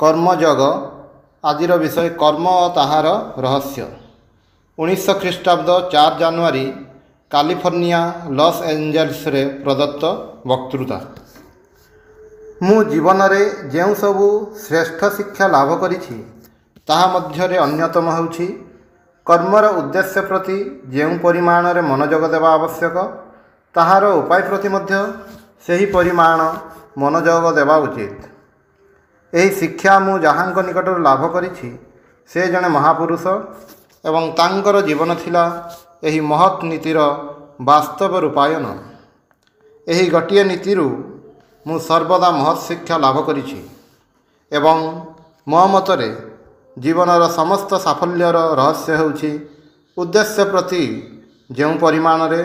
କର୍ମଯୋଗ ଆଜିର ବିଷୟ କର୍ମ ଓ ତାହାର ରହସ୍ୟ ଉଣେଇଶହ ଖ୍ରୀଷ୍ଟାବ୍ଦ ଚାରି ଜାନୁଆରୀ କାଲିଫର୍ଣ୍ଣିଆ ଲସ୍ ଏଞ୍ଜେଲ୍ସରେ ପ୍ରଦତ୍ତ ବକ୍ତୃତା ମୁଁ ଜୀବନରେ ଯେଉଁ ସବୁ ଶ୍ରେଷ୍ଠ ଶିକ୍ଷା ଲାଭ କରିଛି ତାହା ମଧ୍ୟରେ ଅନ୍ୟତମ ହେଉଛି କର୍ମର ଉଦ୍ଦେଶ୍ୟ ପ୍ରତି ଯେଉଁ ପରିମାଣରେ ମନୋଯୋଗ ଦେବା ଆବଶ୍ୟକ ତାହାର ଉପାୟ ପ୍ରତି ମଧ୍ୟ ସେହି ପରିମାଣ ମନୋଯୋଗ ଦେବା ଉଚିତ ଏହି ଶିକ୍ଷା ମୁଁ ଯାହାଙ୍କ ନିକଟରୁ ଲାଭ କରିଛି ସେ ଜଣେ ମହାପୁରୁଷ ଏବଂ ତାଙ୍କର ଜୀବନ ଥିଲା ଏହି ମହତ୍ ନୀତିର ବାସ୍ତବ ରୂପାୟନ ଏହି ଗୋଟିଏ ନୀତିରୁ ମୁଁ ସର୍ବଦା ମହତ୍ ଶିକ୍ଷା ଲାଭ କରିଛି ଏବଂ ମୋ ମତରେ ଜୀବନର ସମସ୍ତ ସାଫଲ୍ୟର ରହସ୍ୟ ହେଉଛି ଉଦ୍ଦେଶ୍ୟ ପ୍ରତି ଯେଉଁ ପରିମାଣରେ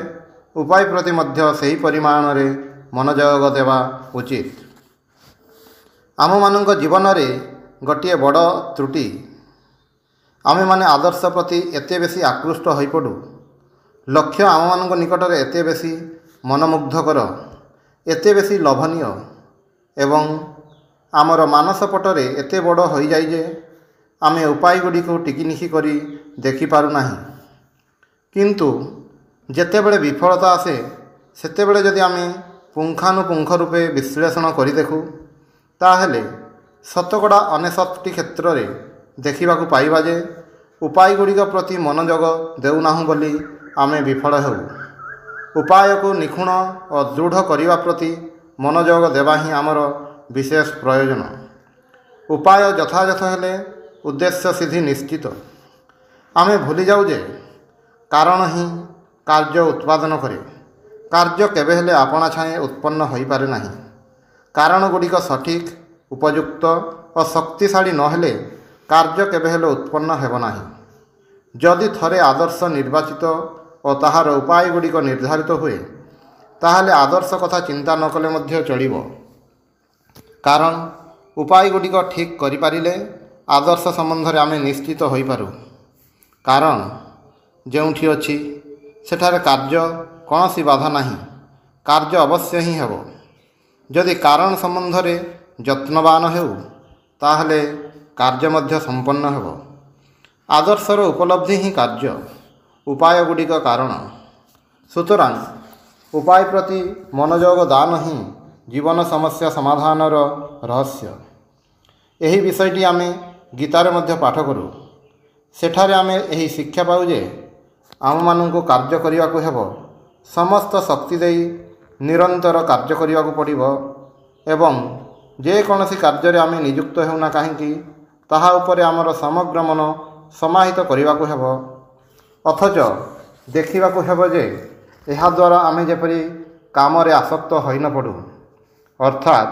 ଉପାୟ ପ୍ରତି ମଧ୍ୟ ସେହି ପରିମାଣରେ ମନୋଯୋଗ ଦେବା ଉଚିତ ଆମମାନଙ୍କ ଜୀବନରେ ଗୋଟିଏ ବଡ଼ ତ୍ରୁଟି ଆମେମାନେ ଆଦର୍ଶ ପ୍ରତି ଏତେ ବେଶୀ ଆକୃଷ୍ଟ ହୋଇପଡ଼ୁ ଲକ୍ଷ୍ୟ ଆମମାନଙ୍କ ନିକଟରେ ଏତେ ବେଶୀ ମନମୁଗ୍ଧକର ଏତେ ବେଶୀ ଲୋଭନୀୟ ଏବଂ ଆମର ମାନସ ପଟରେ ଏତେ ବଡ଼ ହୋଇଯାଏ ଯେ ଆମେ ଉପାୟଗୁଡ଼ିକୁ ଟିକିନିଖି କରି ଦେଖିପାରୁନାହିଁ କିନ୍ତୁ ଯେତେବେଳେ ବିଫଳତା ଆସେ ସେତେବେଳେ ଯଦି ଆମେ ପୁଙ୍ଖାନୁପୁଙ୍ଖ ରୂପେ ବିଶ୍ଳେଷଣ କରି ଦେଖୁ ତାହେଲେ ଶତକଡ଼ା ଅନେଶତଟି କ୍ଷେତ୍ରରେ ଦେଖିବାକୁ ପାଇବା ଯେ ଉପାୟଗୁଡ଼ିକ ପ୍ରତି ମନୋଯୋଗ ଦେଉନାହୁଁ ବୋଲି ଆମେ ବିଫଳ ହେଉ ଉପାୟକୁ ନିଖୁଣ ଓ ଦୃଢ଼ କରିବା ପ୍ରତି ମନୋଯୋଗ ଦେବା ହିଁ ଆମର ବିଶେଷ ପ୍ରୟୋଜନ ଉପାୟ ଯଥାଯଥ ହେଲେ ଉଦ୍ଦେଶ୍ୟ ସିଦ୍ଧି ନିଶ୍ଚିତ ଆମେ ଭୁଲିଯାଉ ଯେ କାରଣ ହିଁ କାର୍ଯ୍ୟ ଉତ୍ପାଦନ କରେ କାର୍ଯ୍ୟ କେବେ ହେଲେ ଆପଣା ଛାଏଁ ଉତ୍ପନ୍ନ ହୋଇପାରେ ନାହିଁ କାରଣଗୁଡ଼ିକ ସଠିକ୍ ଉପଯୁକ୍ତ ଓ ଶକ୍ତିଶାଳୀ ନହେଲେ କାର୍ଯ୍ୟ କେବେ ହେଲେ ଉତ୍ପନ୍ନ ହେବ ନାହିଁ ଯଦି ଥରେ ଆଦର୍ଶ ନିର୍ବାଚିତ ଓ ତାହାର ଉପାୟଗୁଡ଼ିକ ନିର୍ଦ୍ଧାରିତ ହୁଏ ତାହେଲେ ଆଦର୍ଶ କଥା ଚିନ୍ତା ନ କଲେ ମଧ୍ୟ ଚଳିବ କାରଣ ଉପାୟଗୁଡ଼ିକ ଠିକ୍ କରିପାରିଲେ ଆଦର୍ଶ ସମ୍ବନ୍ଧରେ ଆମେ ନିଶ୍ଚିତ ହୋଇପାରୁ କାରଣ ଯେଉଁଠି ଅଛି ସେଠାରେ କାର୍ଯ୍ୟ କୌଣସି ବାଧା ନାହିଁ କାର୍ଯ୍ୟ ଅବଶ୍ୟ ହିଁ ହେବ ଯଦି କାରଣ ସମ୍ବନ୍ଧରେ ଯତ୍ନବାନ ହେଉ ତାହେଲେ କାର୍ଯ୍ୟ ମଧ୍ୟ ସମ୍ପନ୍ନ ହେବ ଆଦର୍ଶର ଉପଲବ୍ଧି ହିଁ କାର୍ଯ୍ୟ ଉପାୟଗୁଡ଼ିକ କାରଣ ସୁତରାଂ ଉପାୟ ପ୍ରତି ମନୋଯୋଗ ଦାନ ହିଁ ଜୀବନ ସମସ୍ୟା ସମାଧାନର ରହସ୍ୟ ଏହି ବିଷୟଟି ଆମେ ଗୀତାରେ ମଧ୍ୟ ପାଠ କରୁ ସେଠାରେ ଆମେ ଏହି ଶିକ୍ଷା ପାଉ ଯେ ଆମମାନଙ୍କୁ କାର୍ଯ୍ୟ କରିବାକୁ ହେବ ସମସ୍ତ ଶକ୍ତି ଦେଇ ନିରନ୍ତର କାର୍ଯ୍ୟ କରିବାକୁ ପଡ଼ିବ ଏବଂ ଯେକୌଣସି କାର୍ଯ୍ୟରେ ଆମେ ନିଯୁକ୍ତ ହେଉନା କାହିଁକି ତାହା ଉପରେ ଆମର ସମଗ୍ର ମନ ସମାହିତ କରିବାକୁ ହେବ ଅଥଚ ଦେଖିବାକୁ ହେବ ଯେ ଏହାଦ୍ୱାରା ଆମେ ଯେପରି କାମରେ ଆସକ୍ତ ହୋଇ ନ ପଡ଼ୁ ଅର୍ଥାତ୍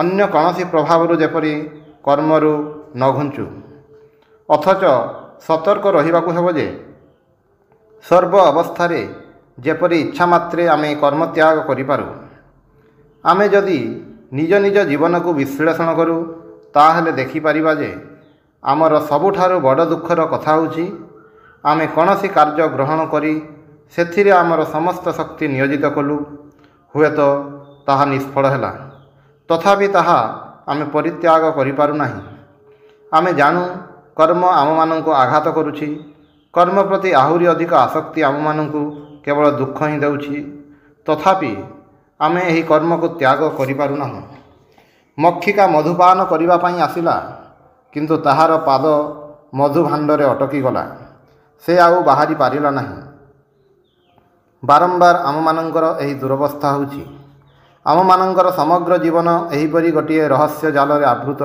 ଅନ୍ୟ କୌଣସି ପ୍ରଭାବରୁ ଯେପରି କର୍ମରୁ ନ ଘୁଞ୍ଚୁ ଅଥଚ ସତର୍କ ରହିବାକୁ ହେବ ଯେ ସର୍ବ ଅବସ୍ଥାରେ ଯେପରି ଇଚ୍ଛା ମାତ୍ରେ ଆମେ କର୍ମତ୍ୟାଗ କରିପାରୁ ଆମେ ଯଦି ନିଜ ନିଜ ଜୀବନକୁ ବିଶ୍ଳେଷଣ କରୁ ତାହେଲେ ଦେଖିପାରିବା ଯେ ଆମର ସବୁଠାରୁ ବଡ଼ ଦୁଃଖର କଥା ହେଉଛି ଆମେ କୌଣସି କାର୍ଯ୍ୟ ଗ୍ରହଣ କରି ସେଥିରେ ଆମର ସମସ୍ତ ଶକ୍ତି ନିୟୋଜିତ କଲୁ ହୁଏତ ତାହା ନିଷ୍ଫଳ ହେଲା ତଥାପି ତାହା ଆମେ ପରିତ୍ୟାଗ କରିପାରୁନାହିଁ ଆମେ ଜାଣୁ କର୍ମ ଆମମାନଙ୍କୁ ଆଘାତ କରୁଛି କର୍ମ ପ୍ରତି ଆହୁରି ଅଧିକ ଆସକ୍ତି ଆମମାନଙ୍କୁ କେବଳ ଦୁଃଖ ହିଁ ଦେଉଛି ତଥାପି ଆମେ ଏହି କର୍ମକୁ ତ୍ୟାଗ କରିପାରୁନାହୁଁ ମକ୍ଷିକା ମଧୁପାନ କରିବା ପାଇଁ ଆସିଲା କିନ୍ତୁ ତାହାର ପାଦ ମଧୁଭାଣ୍ଡରେ ଅଟକିଗଲା ସେ ଆଉ ବାହାରି ପାରିଲା ନାହିଁ ବାରମ୍ବାର ଆମମାନଙ୍କର ଏହି ଦୁରବସ୍ଥା ହେଉଛି ଆମମାନଙ୍କର ସମଗ୍ର ଜୀବନ ଏହିପରି ଗୋଟିଏ ରହସ୍ୟ ଜାଲରେ ଆବୃତ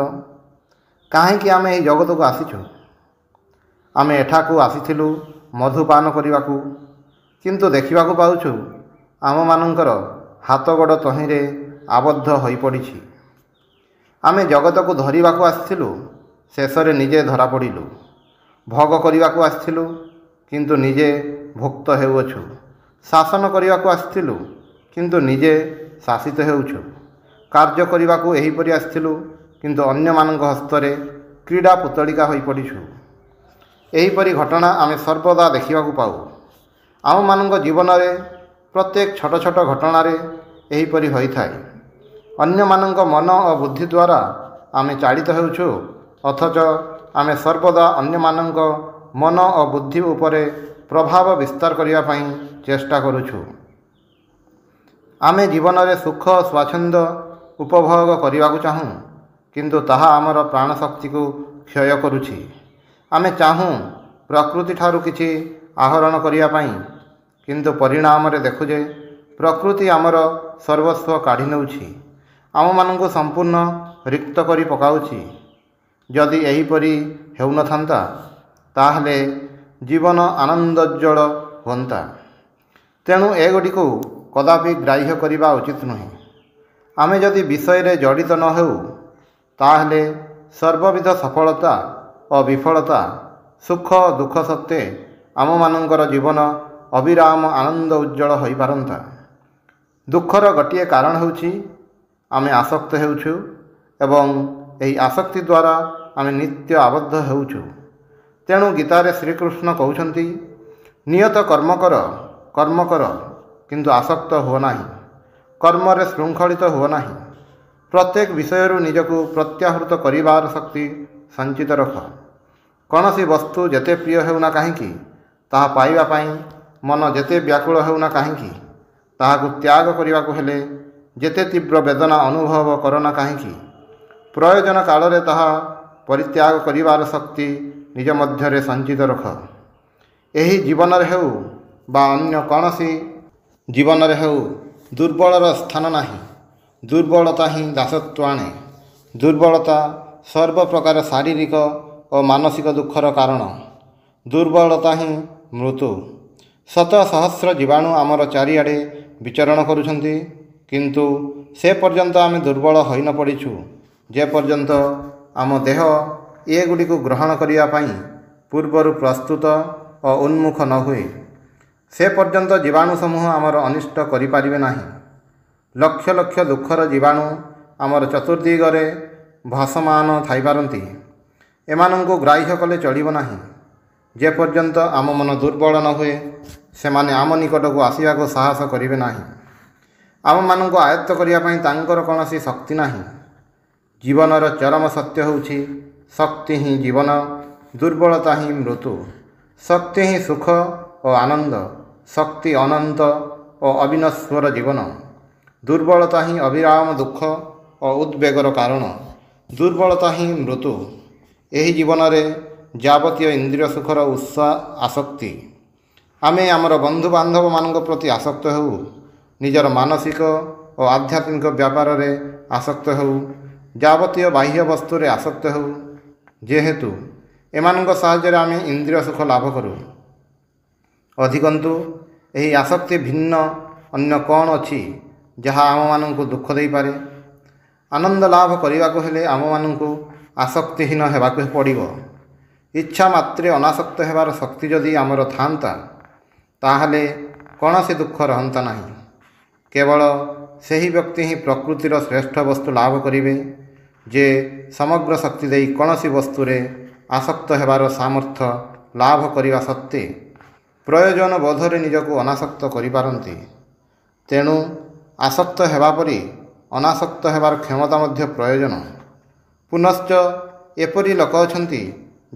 କାହିଁକି ଆମେ ଏହି ଜଗତକୁ ଆସିଛୁ ଆମେ ଏଠାକୁ ଆସିଥିଲୁ ମଧୁପାନ କରିବାକୁ କିନ୍ତୁ ଦେଖିବାକୁ ପାଉଛୁ ଆମମାନଙ୍କର ହାତ ଗୋଡ଼ ତହିଁରେ ଆବଦ୍ଧ ହୋଇପଡ଼ିଛି ଆମେ ଜଗତକୁ ଧରିବାକୁ ଆସିଥିଲୁ ଶେଷରେ ନିଜେ ଧରାପଡ଼ିଲୁ ଭୋଗ କରିବାକୁ ଆସିଥିଲୁ କିନ୍ତୁ ନିଜେ ଭୁକ୍ତ ହେଉଅଛୁ ଶାସନ କରିବାକୁ ଆସିଥିଲୁ କିନ୍ତୁ ନିଜେ ଶାସିତ ହେଉଛୁ କାର୍ଯ୍ୟ କରିବାକୁ ଏହିପରି ଆସିଥିଲୁ କିନ୍ତୁ ଅନ୍ୟମାନଙ୍କ ହସ୍ତରେ କ୍ରୀଡ଼ା ପୁତଳିକା ହୋଇପଡ଼ିଛୁ ଏହିପରି ଘଟଣା ଆମେ ସର୍ବଦା ଦେଖିବାକୁ ପାଉ ଆମମାନଙ୍କ ଜୀବନରେ ପ୍ରତ୍ୟେକ ଛୋଟ ଛୋଟ ଘଟଣାରେ ଏହିପରି ହୋଇଥାଏ ଅନ୍ୟମାନଙ୍କ ମନ ଓ ବୁଦ୍ଧି ଦ୍ୱାରା ଆମେ ଚାଳିତ ହେଉଛୁ ଅଥଚ ଆମେ ସର୍ବଦା ଅନ୍ୟମାନଙ୍କ ମନ ଓ ବୁଦ୍ଧି ଉପରେ ପ୍ରଭାବ ବିସ୍ତାର କରିବା ପାଇଁ ଚେଷ୍ଟା କରୁଛୁ ଆମେ ଜୀବନରେ ସୁଖ ସ୍ୱାଚ୍ଛନ୍ଦ ଉପଭୋଗ କରିବାକୁ ଚାହୁଁ କିନ୍ତୁ ତାହା ଆମର ପ୍ରାଣଶକ୍ତିକୁ କ୍ଷୟ କରୁଛି ଆମେ ଚାହୁଁ ପ୍ରକୃତିଠାରୁ କିଛି ଆହରଣ କରିବା ପାଇଁ କିନ୍ତୁ ପରିଣାମରେ ଦେଖୁ ଯେ ପ୍ରକୃତି ଆମର ସର୍ବସ୍ୱ କାଢ଼ି ନେଉଛି ଆମମାନଙ୍କୁ ସମ୍ପୂର୍ଣ୍ଣ ରିକ୍ତ କରି ପକାଉଛି ଯଦି ଏହିପରି ହେଉନଥାନ୍ତା ତାହେଲେ ଜୀବନ ଆନନ୍ଦୋଜ୍ଜଳ ହୁଅନ୍ତା ତେଣୁ ଏଗୁଡ଼ିକୁ କଦାପି ଗ୍ରାହ୍ୟ କରିବା ଉଚିତ ନୁହେଁ ଆମେ ଯଦି ବିଷୟରେ ଜଡ଼ିତ ନ ହେଉ ତାହେଲେ ସର୍ବବିଧ ସଫଳତା ଓ ବିଫଳତା ସୁଖ ଦୁଃଖ ସତ୍ତ୍ୱେ ଆମମାନଙ୍କର ଜୀବନ ଅବିରାମ ଆନନ୍ଦ ଉଜ୍ଜଳ ହୋଇପାରନ୍ତା ଦୁଃଖର ଗୋଟିଏ କାରଣ ହେଉଛି ଆମେ ଆସକ୍ତ ହେଉଛୁ ଏବଂ ଏହି ଆସକ୍ତି ଦ୍ୱାରା ଆମେ ନିତ୍ୟ ଆବଦ୍ଧ ହେଉଛୁ ତେଣୁ ଗୀତାରେ ଶ୍ରୀକୃଷ୍ଣ କହୁଛନ୍ତି ନିୟତ କର୍ମ କର କର୍ମ କର କିନ୍ତୁ ଆସକ୍ତ ହୁଅ ନାହିଁ କର୍ମରେ ଶୃଙ୍ଖଳିତ ହୁଅ ନାହିଁ ପ୍ରତ୍ୟେକ ବିଷୟରୁ ନିଜକୁ ପ୍ରତ୍ୟାହୃତ କରିବାର ଶକ୍ତି ସଞ୍ଚିତ ରଖ କୌଣସି ବସ୍ତୁ ଯେତେ ପ୍ରିୟ ହେଉନା କାହିଁକି ତାହା ପାଇବା ପାଇଁ ମନ ଯେତେ ବ୍ୟାକୁଳ ହେଉନା କାହିଁକି ତାହାକୁ ତ୍ୟାଗ କରିବାକୁ ହେଲେ ଯେତେ ତୀବ୍ର ବେଦନା ଅନୁଭବ କର ନା କାହିଁକି ପ୍ରୟୋଜନ କାଳରେ ତାହା ପରିତ୍ୟାଗ କରିବାର ଶକ୍ତି ନିଜ ମଧ୍ୟରେ ସଞ୍ଚିତ ରଖ ଏହି ଜୀବନରେ ହେଉ ବା ଅନ୍ୟ କୌଣସି ଜୀବନରେ ହେଉ ଦୁର୍ବଳର ସ୍ଥାନ ନାହିଁ ଦୁର୍ବଳତା ହିଁ ଦାସତ୍ୱ ଆଣେ ଦୁର୍ବଳତା ସର୍ବପ୍ରକାର ଶାରୀରିକ ଓ ମାନସିକ ଦୁଃଖର କାରଣ ଦୁର୍ବଳତା ହିଁ ମୃତ୍ୟୁ ଶତ ସହସ୍ର ଜୀବାଣୁ ଆମର ଚାରିଆଡ଼େ ବିଚରଣ କରୁଛନ୍ତି କିନ୍ତୁ ସେ ପର୍ଯ୍ୟନ୍ତ ଆମେ ଦୁର୍ବଳ ହୋଇ ନ ପଡ଼ିଛୁ ଯେପର୍ଯ୍ୟନ୍ତ ଆମ ଦେହ ଏଗୁଡ଼ିକୁ ଗ୍ରହଣ କରିବା ପାଇଁ ପୂର୍ବରୁ ପ୍ରସ୍ତୁତ ଓ ଉନ୍ମୁଖ ନ ହୁଏ ସେ ପର୍ଯ୍ୟନ୍ତ ଜୀବାଣୁ ସମୂହ ଆମର ଅନିଷ୍ଟ କରିପାରିବେ ନାହିଁ ଲକ୍ଷ ଲକ୍ଷ ଦୁଃଖର ଜୀବାଣୁ ଆମର ଚତୁର୍ଦ୍ଦିଗରେ ଭାସମାନ ଥାଇପାରନ୍ତି ଏମାନଙ୍କୁ ଗ୍ରାହ୍ୟ କଲେ ଚଳିବ ନାହିଁ ଯେପର୍ଯ୍ୟନ୍ତ ଆମ ମନ ଦୁର୍ବଳ ନ ହୁଏ ସେମାନେ ଆମ ନିକଟକୁ ଆସିବାକୁ ସାହସ କରିବେ ନାହିଁ ଆମମାନଙ୍କୁ ଆୟତ୍ତ କରିବା ପାଇଁ ତାଙ୍କର କୌଣସି ଶକ୍ତି ନାହିଁ ଜୀବନର ଚରମ ସତ୍ୟ ହେଉଛି ଶକ୍ତି ହିଁ ଜୀବନ ଦୁର୍ବଳତା ହିଁ ମୃତ୍ୟୁ ଶକ୍ତି ହିଁ ସୁଖ ଓ ଆନନ୍ଦ ଶକ୍ତି ଅନନ୍ତ ଓ ଅବିନଶ୍ୱର ଜୀବନ ଦୁର୍ବଳତା ହିଁ ଅବିରାମ ଦୁଃଖ ଓ ଉଦ୍ବେଗର କାରଣ ଦୁର୍ବଳତା ହିଁ ମୃତ୍ୟୁ ଏହି ଜୀବନରେ ଯାବତୀୟ ଇନ୍ଦ୍ରିୟ ସୁଖର ଉତ୍ସ ଆସକ୍ତି ଆମେ ଆମର ବନ୍ଧୁବାନ୍ଧବମାନଙ୍କ ପ୍ରତି ଆସକ୍ତ ହେଉ ନିଜର ମାନସିକ ଓ ଆଧ୍ୟାତ୍ମିକ ବ୍ୟାପାରରେ ଆସକ୍ତ ହେଉ ଯାବତୀୟ ବାହ୍ୟ ବସ୍ତୁରେ ଆସକ୍ତ ହେଉ ଯେହେତୁ ଏମାନଙ୍କ ସାହାଯ୍ୟରେ ଆମେ ଇନ୍ଦ୍ରିୟ ସୁଖ ଲାଭ କରୁ ଅଧିକନ୍ତୁ ଏହି ଆସକ୍ତି ଭିନ୍ନ ଅନ୍ୟ କ'ଣ ଅଛି ଯାହା ଆମମାନଙ୍କୁ ଦୁଃଖ ଦେଇପାରେ ଆନନ୍ଦ ଲାଭ କରିବାକୁ ହେଲେ ଆମମାନଙ୍କୁ ଆସକ୍ତିହୀନ ହେବାକୁ ପଡ଼ିବ ଇଚ୍ଛା ମାତ୍ରେ ଅନାସକ୍ତ ହେବାର ଶକ୍ତି ଯଦି ଆମର ଥାଆନ୍ତା ତାହେଲେ କୌଣସି ଦୁଃଖ ରହନ୍ତା ନାହିଁ କେବଳ ସେହି ବ୍ୟକ୍ତି ହିଁ ପ୍ରକୃତିର ଶ୍ରେଷ୍ଠ ବସ୍ତୁ ଲାଭ କରିବେ ଯେ ସମଗ୍ର ଶକ୍ତି ଦେଇ କୌଣସି ବସ୍ତୁରେ ଆସକ୍ତ ହେବାର ସାମର୍ଥ୍ୟ ଲାଭ କରିବା ସତ୍ତ୍ୱେ ପ୍ରୟୋଜନ ବୋଧରେ ନିଜକୁ ଅନାସକ୍ତ କରିପାରନ୍ତି ତେଣୁ ଆସକ୍ତ ହେବା ପରି ଅନାସକ୍ତ ହେବାର କ୍ଷମତା ମଧ୍ୟ ପ୍ରୟୋଜନ ପୁନଶ୍ଚ ଏପରି ଲୋକ ଅଛନ୍ତି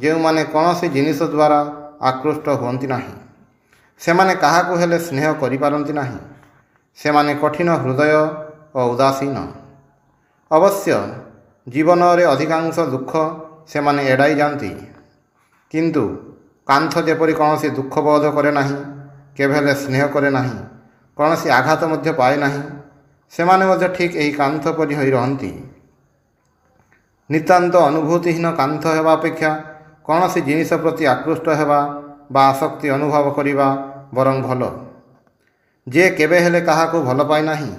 ଯେଉଁମାନେ କୌଣସି ଜିନିଷ ଦ୍ୱାରା ଆକୃଷ୍ଟ ହୁଅନ୍ତି ନାହିଁ ସେମାନେ କାହାକୁ ହେଲେ ସ୍ନେହ କରିପାରନ୍ତି ନାହିଁ ସେମାନେ କଠିନ ହୃଦୟ ଓ ଉଦାସୀନ ଅବଶ୍ୟ ଜୀବନରେ ଅଧିକାଂଶ ଦୁଃଖ ସେମାନେ ଏଡ଼ାଇ ଯାଆନ୍ତି କିନ୍ତୁ କାନ୍ଥ ଯେପରି କୌଣସି ଦୁଃଖବୋଧ କରେ ନାହିଁ କେବେ ହେଲେ ସ୍ନେହ କରେ ନାହିଁ କୌଣସି ଆଘାତ ମଧ୍ୟ ପାଏ ନାହିଁ ସେମାନେ ମଧ୍ୟ ଠିକ୍ ଏହି କାନ୍ଥ ପରି ହୋଇ ରହନ୍ତି ନିତାନ୍ତ ଅନୁଭୂତିହୀନ କାନ୍ଥ ହେବା ଅପେକ୍ଷା କୌଣସି ଜିନିଷ ପ୍ରତି ଆକୃଷ୍ଟ ହେବା ବା ଆସକ୍ତି ଅନୁଭବ କରିବା ବରଂ ଭଲ ଯିଏ କେବେ ହେଲେ କାହାକୁ ଭଲ ପାଇନାହିଁ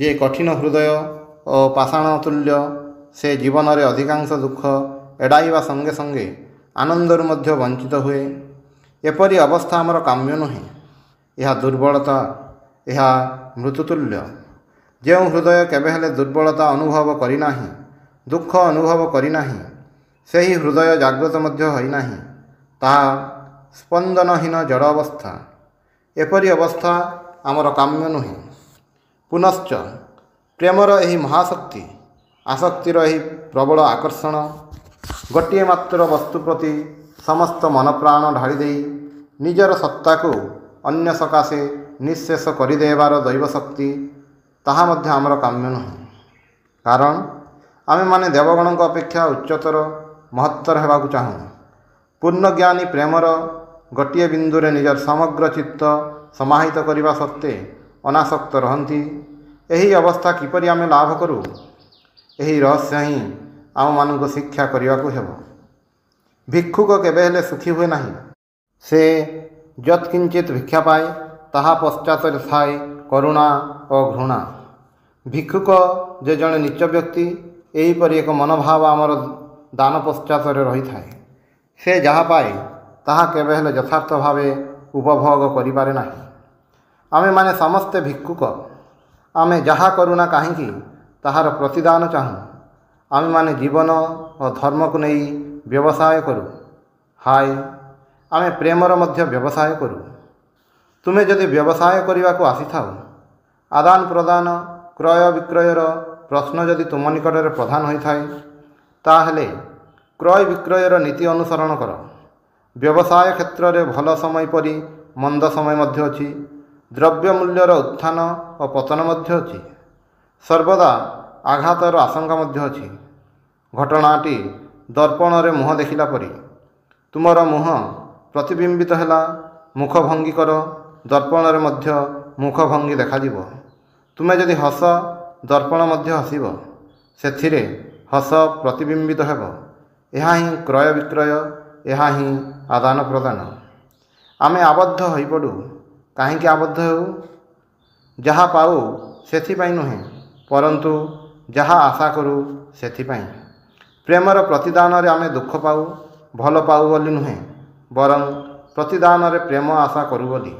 ଯିଏ କଠିନ ହୃଦୟ ଓ ପାଷାଣ ତୁଲ୍ୟ ସେ ଜୀବନରେ ଅଧିକାଂଶ ଦୁଃଖ ଏଡ଼ାଇବା ସଙ୍ଗେ ସଙ୍ଗେ ଆନନ୍ଦରୁ ମଧ୍ୟ ବଞ୍ଚିତ ହୁଏ ଏପରି ଅବସ୍ଥା ଆମର କାମ୍ୟ ନୁହେଁ ଏହା ଦୁର୍ବଳତା ଏହା ମୃତ୍ୟୁତୁଲ୍ୟ ଯେଉଁ ହୃଦୟ କେବେ ହେଲେ ଦୁର୍ବଳତା ଅନୁଭବ କରିନାହିଁ ଦୁଃଖ ଅନୁଭବ କରିନାହିଁ ସେହି ହୃଦୟ ଜାଗ୍ରତ ମଧ୍ୟ ହୋଇନାହିଁ ତାହା ସ୍ପନ୍ଦନହୀନ ଜଡ଼ ଅବସ୍ଥା ଏପରି ଅବସ୍ଥା ଆମର କାମ୍ୟ ନୁହେଁ ପୁନଶ୍ଚ ପ୍ରେମର ଏହି ମହାଶକ୍ତି ଆସକ୍ତିର ଏହି ପ୍ରବଳ ଆକର୍ଷଣ ଗୋଟିଏ ମାତ୍ର ବସ୍ତୁ ପ୍ରତି ସମସ୍ତ ମନପ୍ରାଣ ଢାଳି ଦେଇ ନିଜର ସତ୍ତାକୁ ଅନ୍ୟ ସକାଶେ ନିଃଶେଷ କରିଦେବାର ଦୈବଶକ୍ତି ତାହା ମଧ୍ୟ ଆମର କାମ୍ୟ ନୁହେଁ କାରଣ ଆମେମାନେ ଦେବଗଣଙ୍କ ଅପେକ୍ଷା ଉଚ୍ଚତର ମହତ୍ତର ହେବାକୁ ଚାହୁଁ ପୂର୍ଣ୍ଣ ଜ୍ଞାନୀ ପ୍ରେମର ଗୋଟିଏ ବିନ୍ଦୁରେ ନିଜର ସମଗ୍ର ଚିତ୍ତ ସମାହିତ କରିବା ସତ୍ତ୍ୱେ ଅନାସକ୍ତ ରହନ୍ତି ଏହି ଅବସ୍ଥା କିପରି ଆମେ ଲାଭ କରୁ ଏହି ରହସ୍ୟ ହିଁ ଆମମାନଙ୍କୁ ଶିକ୍ଷା କରିବାକୁ ହେବ ଭିକ୍ଷୁକ କେବେ ହେଲେ ସୁଖୀ ହୁଏ ନାହିଁ ସେ ଯତ୍କିଞ୍ଚିତ ଭିକ୍ଷା ପାଏ ତାହା ପଶ୍ଚାତରେ ଥାଏ କରୁଣା ଓ ଘୃଣା ଭିକ୍ଷୁକ ଯେ ଜଣେ ନିଚ ବ୍ୟକ୍ତି ଏହିପରି ଏକ ମନୋଭାବ ଆମର ଦାନ ପଶ୍ଚାତରେ ରହିଥାଏ ସେ ଯାହା ପାଏ ତାହା କେବେ ହେଲେ ଯଥାର୍ଥ ଭାବେ ଉପଭୋଗ କରିପାରେ ନାହିଁ ଆମେମାନେ ସମସ୍ତେ ଭିକ୍ଷୁକ ଆମେ ଯାହା କରୁନା କାହିଁକି ତାହାର ପ୍ରତିଦାନ ଚାହୁଁ ଆମେମାନେ ଜୀବନ ଓ ଧର୍ମକୁ ନେଇ ବ୍ୟବସାୟ କରୁ ହାଏ ଆମେ ପ୍ରେମର ମଧ୍ୟ ବ୍ୟବସାୟ କରୁ ତୁମେ ଯଦି ବ୍ୟବସାୟ କରିବାକୁ ଆସିଥାଉ ଆଦାନ ପ୍ରଦାନ କ୍ରୟ ବିକ୍ରୟର ପ୍ରଶ୍ନ ଯଦି ତୁମ ନିକଟରେ ପ୍ରଧାନ ହୋଇଥାଏ ତାହେଲେ କ୍ରୟ ବିକ୍ରୟର ନୀତି ଅନୁସରଣ କର ବ୍ୟବସାୟ କ୍ଷେତ୍ରରେ ଭଲ ସମୟ ପରି ମନ୍ଦ ସମୟ ମଧ୍ୟ ଅଛି ଦ୍ରବ୍ୟ ମୂଲ୍ୟର ଉତ୍ଥାନ ଓ ପତନ ମଧ୍ୟ ଅଛି ସର୍ବଦା ଆଘାତର ଆଶଙ୍କା ମଧ୍ୟ ଅଛି ଘଟଣାଟି ଦର୍ପଣରେ ମୁହଁ ଦେଖିଲା ପରି ତୁମର ମୁହଁ ପ୍ରତିବିମ୍ବିତ ହେଲା ମୁଖ ଭଙ୍ଗୀ କର ଦର୍ପଣରେ ମଧ୍ୟ ମୁଖ ଭଙ୍ଗୀ ଦେଖାଯିବ ତୁମେ ଯଦି ହସ ଦର୍ପଣ ମଧ୍ୟ ହସିବ ସେଥିରେ ହସ ପ୍ରତିବିମ୍ବିତ ହେବ ଏହା ହିଁ କ୍ରୟ ବିକ୍ରୟ ଏହା ହିଁ ଆଦାନ ପ୍ରଦାନ ଆମେ ଆବଦ୍ଧ ହୋଇପଡ଼ୁ କାହିଁକି ଆବଦ୍ଧ ହେଉ ଯାହା ପାଉ ସେଥିପାଇଁ ନୁହେଁ ପରନ୍ତୁ ଯାହା ଆଶା କରୁ ସେଥିପାଇଁ ପ୍ରେମର ପ୍ରତିଦାନରେ ଆମେ ଦୁଃଖ ପାଉ ଭଲ ପାଉ ବୋଲି ନୁହେଁ ବରଂ ପ୍ରତିଦାନରେ ପ୍ରେମ ଆଶା କରୁ ବୋଲି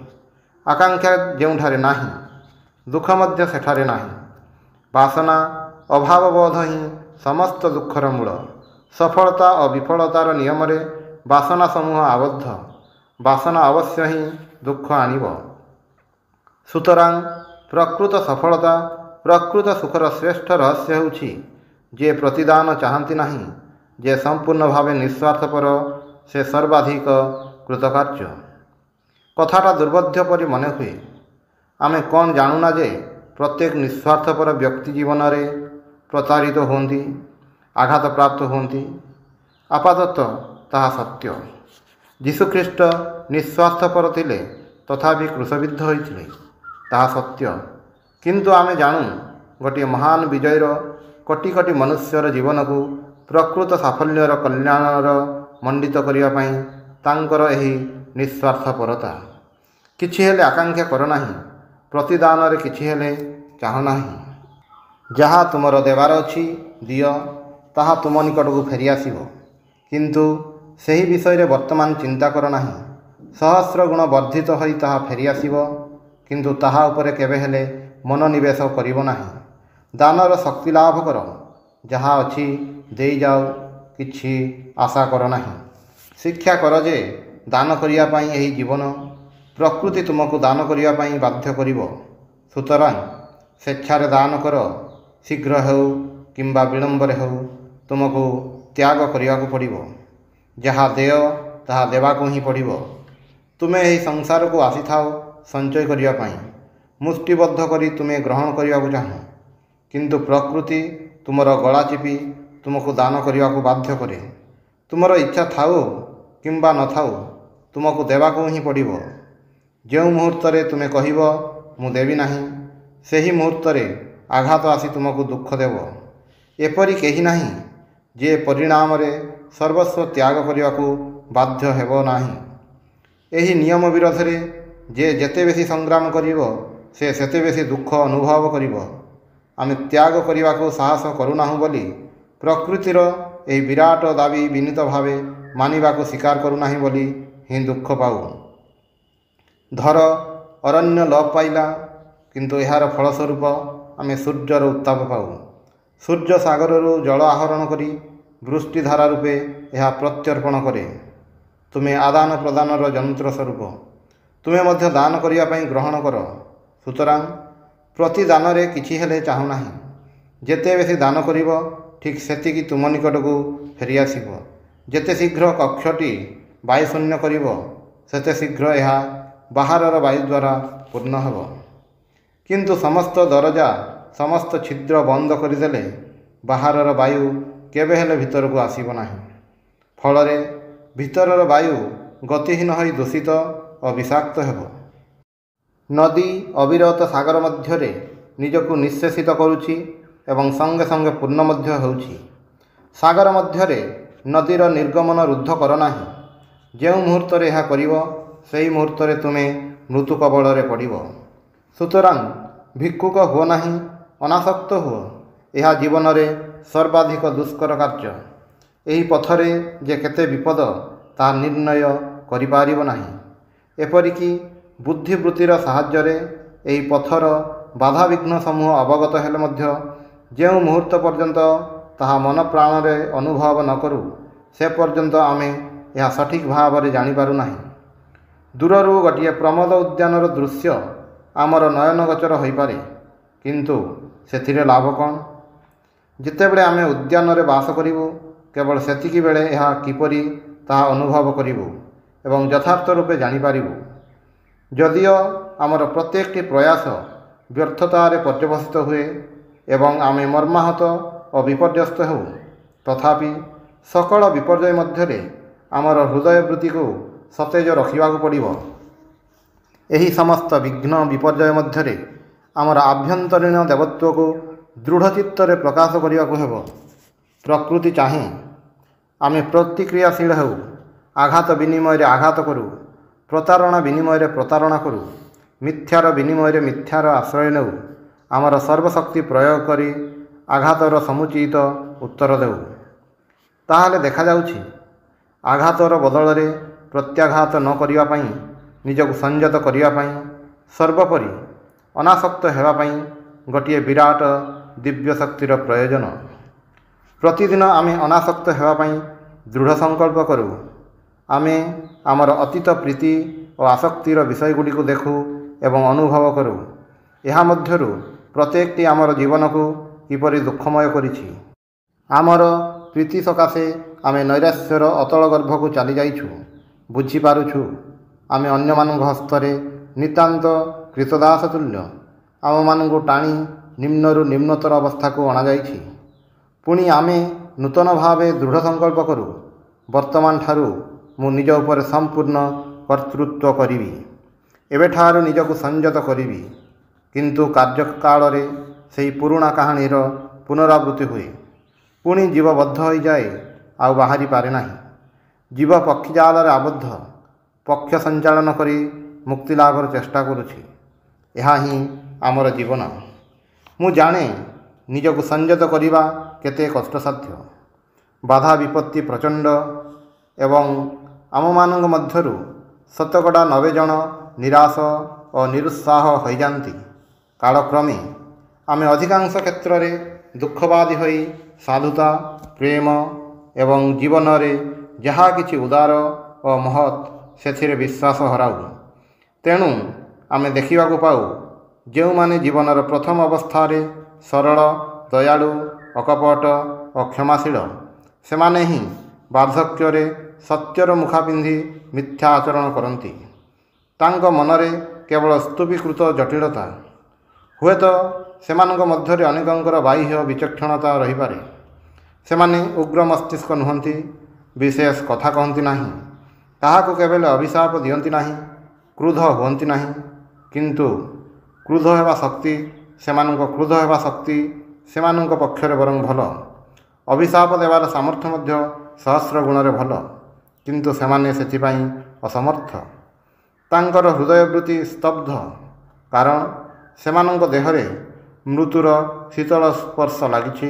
ଆକାଂକ୍ଷା ଯେଉଁଠାରେ ନାହିଁ ଦୁଃଖ ମଧ୍ୟ ସେଠାରେ ନାହିଁ ବାସନା ଅଭାବବୋଧ ହିଁ ସମସ୍ତ ଦୁଃଖର ମୂଳ ସଫଳତା ଓ ବିଫଳତାର ନିୟମରେ ବାସନା ସମୂହ ଆବଦ୍ଧ ବାସନା ଅବଶ୍ୟ ହିଁ ଦୁଃଖ ଆଣିବ ସୁତରାଂ ପ୍ରକୃତ ସଫଳତା ପ୍ରକୃତ ସୁଖର ଶ୍ରେଷ୍ଠ ରହସ୍ୟ ହେଉଛି ଯିଏ ପ୍ରତିଦାନ ଚାହାନ୍ତି ନାହିଁ ଯେ ସମ୍ପୂର୍ଣ୍ଣ ଭାବେ ନିଃସ୍ୱାର୍ଥପର ସେ ସର୍ବାଧିକ କୃତକାର୍ଯ୍ୟ କଥାଟା ଦୁର୍ବୋଧ୍ୟ ପରି ମନେ ହୁଏ ଆମେ କ'ଣ ଜାଣୁନା ଯେ ପ୍ରତ୍ୟେକ ନିଃସ୍ୱାର୍ଥପର ବ୍ୟକ୍ତି ଜୀବନରେ ପ୍ରତାରିତ ହୁଅନ୍ତି ଆଘାତ ପ୍ରାପ୍ତ ହୁଅନ୍ତି ଆପାତତଃ ତାହା ସତ୍ୟ ଯୀଶୁଖ୍ରୀଷ୍ଟ ନିଃସ୍ୱାର୍ଥପର ଥିଲେ ତଥାପି କୃଷବିଦ୍ଧ ହୋଇଥିଲେ ତାହା ସତ୍ୟ କିନ୍ତୁ ଆମେ ଜାଣୁ ଗୋଟିଏ ମହାନ ବିଜୟର କୋଟି କୋଟି ମନୁଷ୍ୟର ଜୀବନକୁ ପ୍ରକୃତ ସାଫଲ୍ୟର କଲ୍ୟାଣର ମଣ୍ଡିତ କରିବା ପାଇଁ ତାଙ୍କର ଏହି ନିଃସ୍ୱାର୍ଥପରତା କିଛି ହେଲେ ଆକାଂକ୍ଷା କରନାହିଁ ପ୍ରତିଦାନରେ କିଛି ହେଲେ ଚାହୁଁନାହିଁ ଯାହା ତୁମର ଦେବାର ଅଛି ଦିଅ ତାହା ତୁମ ନିକଟକୁ ଫେରିଆସିବ କିନ୍ତୁ ସେହି ବିଷୟରେ ବର୍ତ୍ତମାନ ଚିନ୍ତା କର ନାହିଁ ସହସ୍ର ଗୁଣ ବର୍ଦ୍ଧିତ ହୋଇ ତାହା ଫେରିଆସିବ କିନ୍ତୁ ତାହା ଉପରେ କେବେ ହେଲେ ମନୋନିବେଶ କରିବ ନାହିଁ ଦାନର ଶକ୍ତି ଲାଭ କର ଯାହା ଅଛି ଦେଇଯାଉ କିଛି ଆଶା କର ନାହିଁ ଶିକ୍ଷା କର ଯେ ଦାନ କରିବା ପାଇଁ ଏହି ଜୀବନ ପ୍ରକୃତି ତୁମକୁ ଦାନ କରିବା ପାଇଁ ବାଧ୍ୟ କରିବ ସୁତରାଂ ସ୍ୱେଚ୍ଛାରେ ଦାନ କର ଶୀଘ୍ର ହେଉ କିମ୍ବା ବିଳମ୍ବରେ ହେଉ ତୁମକୁ ତ୍ୟାଗ କରିବାକୁ ପଡ଼ିବ ଯାହା ଦେୟ ତାହା ଦେବାକୁ ହିଁ ପଡ଼ିବ ତୁମେ ଏହି ସଂସାରକୁ ଆସିଥାଉ ସଞ୍ଚୟ କରିବା ପାଇଁ ମୁଷ୍ଟିବଦ୍ଧ କରି ତୁମେ ଗ୍ରହଣ କରିବାକୁ ଚାହୁଁ କିନ୍ତୁ ପ୍ରକୃତି ତୁମର ଗଳା ଚିପି ତୁମକୁ ଦାନ କରିବାକୁ ବାଧ୍ୟ କରେ ତୁମର ଇଚ୍ଛା ଥାଉ କିମ୍ବା ନଥାଉ ତୁମକୁ ଦେବାକୁ ହିଁ ପଡ଼ିବ ଯେଉଁ ମୁହୂର୍ତ୍ତରେ ତୁମେ କହିବ ମୁଁ ଦେବି ନାହିଁ ସେହି ମୁହୂର୍ତ୍ତରେ ଆଘାତ ଆସି ତୁମକୁ ଦୁଃଖ ଦେବ ଏପରି କେହି ନାହିଁ ଯେ ପରିଣାମରେ ସର୍ବସ୍ୱ ତ୍ୟାଗ କରିବାକୁ ବାଧ୍ୟ ହେବ ନାହିଁ ଏହି ନିୟମ ବିରୋଧରେ ଯିଏ ଯେତେ ବେଶୀ ସଂଗ୍ରାମ କରିବ ସେ ସେତେ ବେଶୀ ଦୁଃଖ ଅନୁଭବ କରିବ ଆମେ ତ୍ୟାଗ କରିବାକୁ ସାହସ କରୁନାହୁଁ ବୋଲି ପ୍ରକୃତିର ଏହି ବିରାଟ ଦାବି ବିନୀତ ଭାବେ ମାନିବାକୁ ସ୍ୱୀକାର କରୁନାହିଁ ବୋଲି ହିଁ ଦୁଃଖ ପାଉ ଧର ଅରଣ୍ୟ ଲୋପ ପାଇଲା କିନ୍ତୁ ଏହାର ଫଳସ୍ୱରୂପ ଆମେ ସୂର୍ଯ୍ୟର ଉତ୍ତାପ ପାଉ ସୂର୍ଯ୍ୟ ସାଗରରୁ ଜଳ ଆହରଣ କରି ବୃଷ୍ଟିଧାରା ରୂପେ ଏହା ପ୍ରତ୍ୟର୍ପଣ କରେ ତୁମେ ଆଦାନ ପ୍ରଦାନର ଯନ୍ତ୍ର ସ୍ୱରୂପ ତୁମେ ମଧ୍ୟ ଦାନ କରିବା ପାଇଁ ଗ୍ରହଣ କର ସୁତରାଂ ଦାନରେ କିଛି ହେଲେ ଚାହୁଁନାହିଁ ଯେତେ ବେଶୀ ଦାନ କରିବ ଠିକ୍ ସେତିକି ତୁମ ନିକଟକୁ ଫେରିଆସିବ ଯେତେ ଶୀଘ୍ର କକ୍ଷଟି ବାୟୁଶୂନ୍ୟ କରିବ ସେତେ ଶୀଘ୍ର ଏହା ବାହାରର ବାୟୁ ଦ୍ୱାରା ପୂର୍ଣ୍ଣ ହେବ କିନ୍ତୁ ସମସ୍ତ ଦରଜା ସମସ୍ତ ଛିଦ୍ର ବନ୍ଦ କରିଦେଲେ ବାହାରର ବାୟୁ କେବେ ହେଲେ ଭିତରକୁ ଆସିବ ନାହିଁ ଫଳରେ ଭିତରର ବାୟୁ ଗତିହୀନ ହୋଇ ଦୂଷିତ ଓ ବିଷାକ୍ତ ହେବ ନଦୀ ଅବିରତ ସାଗର ମଧ୍ୟରେ ନିଜକୁ ନିଶେଷିତ କରୁଛି ଏବଂ ସଙ୍ଗେ ସଙ୍ଗେ ପୂର୍ଣ୍ଣ ମଧ୍ୟ ହେଉଛି ସାଗର ମଧ୍ୟରେ ନଦୀର ନିର୍ଗମନ ରୁଦ୍ଧ କର ନାହିଁ ଯେଉଁ ମୁହୂର୍ତ୍ତରେ ଏହା କରିବ ସେହି ମୁହୂର୍ତ୍ତରେ ତୁମେ ମୃତ୍ୟୁ କବଳରେ ପଡ଼ିବ ସୁତରାଂ ଭିକ୍ଷୁକ ହୁଅ ନାହିଁ ଅନାସକ୍ତ ହୁଅ ଏହା ଜୀବନରେ ସର୍ବାଧିକ ଦୁଷ୍କର କାର୍ଯ୍ୟ ଏହି ପଥରେ ଯେ କେତେ ବିପଦ ତାହା ନିର୍ଣ୍ଣୟ କରିପାରିବ ନାହିଁ ଏପରିକି ବୁଦ୍ଧିବୃତ୍ତିର ସାହାଯ୍ୟରେ ଏହି ପଥର ବାଧାବିଘ୍ନ ସମୂହ ଅବଗତ ହେଲେ ମଧ୍ୟ ଯେଉଁ ମୁହୂର୍ତ୍ତ ପର୍ଯ୍ୟନ୍ତ ତାହା ମନ ପ୍ରାଣରେ ଅନୁଭବ ନ କରୁ ସେ ପର୍ଯ୍ୟନ୍ତ ଆମେ ଏହା ସଠିକ୍ ଭାବରେ ଜାଣିପାରୁନାହିଁ ଦୂରରୁ ଗୋଟିଏ ପ୍ରମୋଦ ଉଦ୍ୟାନର ଦୃଶ୍ୟ ଆମର ନୟନଗୋଚର ହୋଇପାରେ କିନ୍ତୁ ସେଥିରେ ଲାଭ କ'ଣ ଯେତେବେଳେ ଆମେ ଉଦ୍ୟାନରେ ବାସ କରିବୁ କେବଳ ସେତିକିବେଳେ ଏହା କିପରି ତାହା ଅନୁଭବ କରିବୁ ଏବଂ ଯଥାର୍ଥ ରୂପେ ଜାଣିପାରିବୁ ଯଦିଓ ଆମର ପ୍ରତ୍ୟେକଟି ପ୍ରୟାସ ବ୍ୟର୍ଥତାରେ ପର୍ଯ୍ୟବସିତ ହୁଏ ଏବଂ ଆମେ ମର୍ମାହତ ଓ ବିପର୍ଯ୍ୟସ୍ତ ହେଉ ତଥାପି ସକଳ ବିପର୍ଯ୍ୟୟ ମଧ୍ୟରେ ଆମର ହୃଦୟ ବୃତ୍ତିକୁ ସତେଜ ରଖିବାକୁ ପଡ଼ିବ ଏହି ସମସ୍ତ ବିଘ୍ନ ବିପର୍ଯ୍ୟୟ ମଧ୍ୟରେ ଆମର ଆଭ୍ୟନ୍ତରୀଣ ଦେବତ୍ୱକୁ ଦୃଢ଼ ଚିତ୍ତରେ ପ୍ରକାଶ କରିବାକୁ ହେବ ପ୍ରକୃତି ଚାହେଁ ଆମେ ପ୍ରତିକ୍ରିୟାଶୀଳ ହେଉ ଆଘାତ ବିନିମୟରେ ଆଘାତ କରୁ ପ୍ରତାରଣା ବିନିମୟରେ ପ୍ରତାରଣା କରୁ ମିଥ୍ୟାର ବିନିମୟରେ ମିଥ୍ୟାର ଆଶ୍ରୟ ନେଉ ଆମର ସର୍ବଶକ୍ତି ପ୍ରୟୋଗ କରି ଆଘାତର ସମୁଚିତ ଉତ୍ତର ଦେଉ ତାହେଲେ ଦେଖାଯାଉଛି ଆଘାତର ବଦଳରେ ପ୍ରତ୍ୟାଘାତ ନ କରିବା ପାଇଁ ନିଜକୁ ସଂଯତ କରିବା ପାଇଁ ସର୍ବୋପରି ଅନାସକ୍ତ ହେବା ପାଇଁ ଗୋଟିଏ ବିରାଟ ଦିବ୍ୟ ଶକ୍ତିର ପ୍ରୟୋଜନ ପ୍ରତିଦିନ ଆମେ ଅନାସକ୍ତ ହେବା ପାଇଁ ଦୃଢ଼ ସଂକଳ୍ପ କରୁ ଆମେ ଆମର ଅତୀତ ପ୍ରୀତି ଓ ଆସକ୍ତିର ବିଷୟଗୁଡ଼ିକୁ ଦେଖୁ ଏବଂ ଅନୁଭବ କରୁ ଏହା ମଧ୍ୟରୁ ପ୍ରତ୍ୟେକଟି ଆମର ଜୀବନକୁ କିପରି ଦୁଃଖମୟ କରିଛି ଆମର ପ୍ରୀତି ସକାଶେ ଆମେ ନୈରାଶ୍ୟର ଅତଳ ଗର୍ଭକୁ ଚାଲିଯାଇଛୁ ବୁଝିପାରୁଛୁ ଆମେ ଅନ୍ୟମାନଙ୍କ ହସ୍ତରେ ନିତାନ୍ତ କୃତଦାସ ତୁଲ୍ୟ ଆମମାନଙ୍କୁ ଟାଣି ନିମ୍ନରୁ ନିମ୍ନତର ଅବସ୍ଥାକୁ ଅଣାଯାଇଛି ପୁଣି ଆମେ ନୂତନ ଭାବେ ଦୃଢ଼ ସଂକଳ୍ପ କରୁ ବର୍ତ୍ତମାନଠାରୁ ମୁଁ ନିଜ ଉପରେ ସମ୍ପୂର୍ଣ୍ଣ କର୍ତ୍ତୃତ୍ୱ କରିବି ଏବେଠାରୁ ନିଜକୁ ସଂଯତ କରିବି କିନ୍ତୁ କାର୍ଯ୍ୟକାଳରେ ସେହି ପୁରୁଣା କାହାଣୀର ପୁନରାବୃତ୍ତି ହୁଏ ପୁଣି ଜୀବ ବଦ୍ଧ ହୋଇଯାଏ ଆଉ ବାହାରି ପାରେ ନାହିଁ ଜୀବ ପକ୍ଷୀଜାଲରେ ଆବଦ୍ଧ ପକ୍ଷ ସଞ୍ଚାଳନ କରି ମୁକ୍ତି ଲାଭର ଚେଷ୍ଟା କରୁଛି ଏହା ହିଁ ଆମର ଜୀବନ ମୁଁ ଜାଣେ ନିଜକୁ ସଂଯତ କରିବା କେତେ କଷ୍ଟସାଧ୍ୟ ବାଧା ବିପତ୍ତି ପ୍ରଚଣ୍ଡ ଏବଂ ଆମମାନଙ୍କ ମଧ୍ୟରୁ ଶତକଡ଼ା ନବେ ଜଣ ନିରାଶ ଓ ନିରୁତ୍ସାହ ହୋଇଯାନ୍ତି କାଳକ୍ରମେ ଆମେ ଅଧିକାଂଶ କ୍ଷେତ୍ରରେ ଦୁଃଖବାଦୀ ହୋଇ ସାଧୁତା ପ୍ରେମ ଏବଂ ଜୀବନରେ ଯାହା କିଛି ଉଦାର ଓ ମହତ୍ ସେଥିରେ ବିଶ୍ୱାସ ହରାଉ ତେଣୁ ଆମେ ଦେଖିବାକୁ ପାଉ ଯେଉଁମାନେ ଜୀବନର ପ୍ରଥମ ଅବସ୍ଥାରେ ସରଳ ଦୟାଳୁ ଅକପଟ ଓ କ୍ଷମାଶୀଳ ସେମାନେ ହିଁ ବାର୍ଦ୍ଧକ୍ୟରେ ସତ୍ୟର ମୁଖା ପିନ୍ଧି ମିଥ୍ୟା ଆଚରଣ କରନ୍ତି ତାଙ୍କ ମନରେ କେବଳ ସ୍ତୁପୀକୃତ ଜଟିଳତା ହୁଏତ ସେମାନଙ୍କ ମଧ୍ୟରେ ଅନେକଙ୍କର ବାହ୍ୟ ବିଚକ୍ଷଣତା ରହିପାରେ ସେମାନେ ଉଗ୍ର ମସ୍ତିଷ୍କ ନୁହନ୍ତି ବିଶେଷ କଥା କହନ୍ତି ନାହିଁ ତାହାକୁ କେବେ ଅଭିଶାପ ଦିଅନ୍ତି ନାହିଁ କ୍ରୋଧ ହୁଅନ୍ତି ନାହିଁ କିନ୍ତୁ କ୍ରୋଧ ହେବା ଶକ୍ତି ସେମାନଙ୍କ କ୍ରୋଧ ହେବା ଶକ୍ତି ସେମାନଙ୍କ ପକ୍ଷରେ ବରଂ ଭଲ ଅଭିଶାପ ଦେବାର ସାମର୍ଥ୍ୟ ମଧ୍ୟ ସହସ୍ର ଗୁଣରେ ଭଲ କିନ୍ତୁ ସେମାନେ ସେଥିପାଇଁ ଅସମର୍ଥ ତାଙ୍କର ହୃଦୟ ବୃତ୍ତି ସ୍ତବ୍ଧ କାରଣ ସେମାନଙ୍କ ଦେହରେ ମୃତ୍ୟୁର ଶୀତଳ ସ୍ପର୍ଶ ଲାଗିଛି